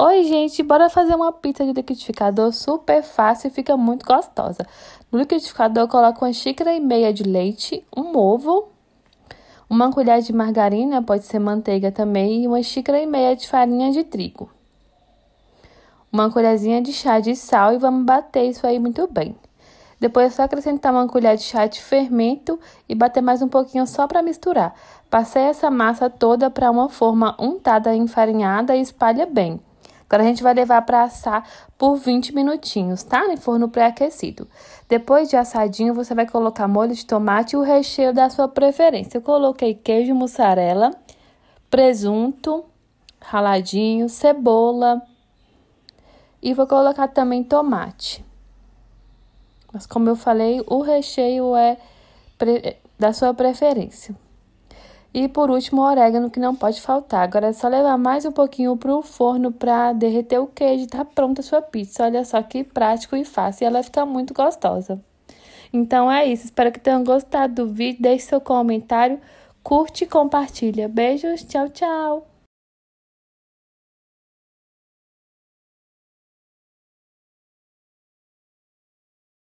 Oi, gente, bora fazer uma pizza de liquidificador super fácil e fica muito gostosa. No liquidificador eu coloco uma xícara e meia de leite, um ovo, uma colher de margarina, pode ser manteiga também, e uma xícara e meia de farinha de trigo. Uma colherzinha de chá de sal e vamos bater isso aí muito bem. Depois é só acrescentar uma colher de chá de fermento e bater mais um pouquinho só para misturar. Passei essa massa toda para uma forma untada e enfarinhada e espalha bem. Agora a gente vai levar para assar por 20 minutinhos, tá? Em forno pré-aquecido. Depois de assadinho, você vai colocar molho de tomate e o recheio da sua preferência. Eu coloquei queijo mussarela, presunto raladinho, cebola e vou colocar também tomate. Mas como eu falei, o recheio é da sua preferência. E por último, o orégano que não pode faltar. Agora é só levar mais um pouquinho pro forno para derreter o queijo e tá pronta a sua pizza. Olha só que prático e fácil. E ela fica muito gostosa. Então é isso. Espero que tenham gostado do vídeo. Deixe seu comentário, curte e compartilha. Beijos, tchau, tchau!